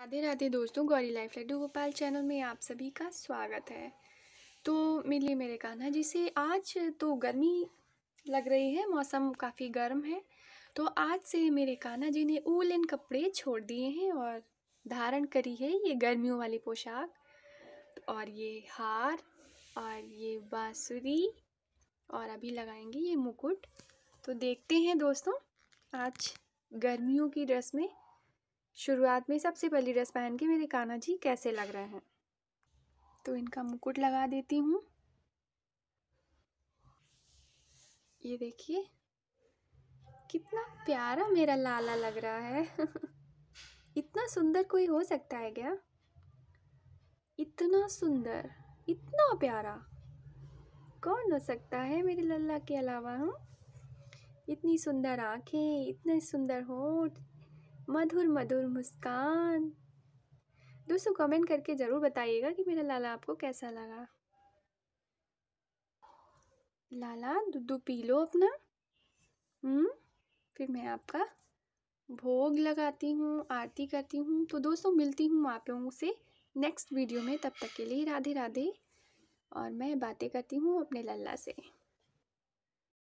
राधे राधे दोस्तों Gauri Life Laddu Gopal channel में आप सभी का स्वागत है तो मिली मेरे कान्हा जी से आज तो गर्मी लग रही है मौसम काफ़ी गर्म है तो आज से मेरे कान्हा जी ने इन कपड़े छोड़ दिए हैं और धारण करी है ये गर्मियों वाली पोशाक और ये हार और ये बाँसुरी और अभी लगाएंगे ये मुकुट तो देखते हैं दोस्तों आज गर्मियों की ड्रेस में शुरुआत में सबसे पहली ड्रेस पहन के मेरे कान्हा जी कैसे लग रहे हैं तो इनका मुकुट लगा देती हूँ ये देखिए कितना प्यारा मेरा लाला लग रहा है इतना सुंदर कोई हो सकता है क्या इतना सुंदर इतना प्यारा कौन हो सकता है मेरे लल्ला के अलावा हम इतनी सुंदर आँखें इतने सुंदर होंठ मधुर मधुर मुस्कान दोस्तों कमेंट करके ज़रूर बताइएगा कि मेरा लाला आपको कैसा लगा लाला दूध पी लो अपना हम्म फिर मैं आपका भोग लगाती हूँ आरती करती हूँ तो दोस्तों मिलती हूँ आप लोगों से नेक्स्ट वीडियो में तब तक के लिए राधे राधे और मैं बातें करती हूँ अपने लल्ला से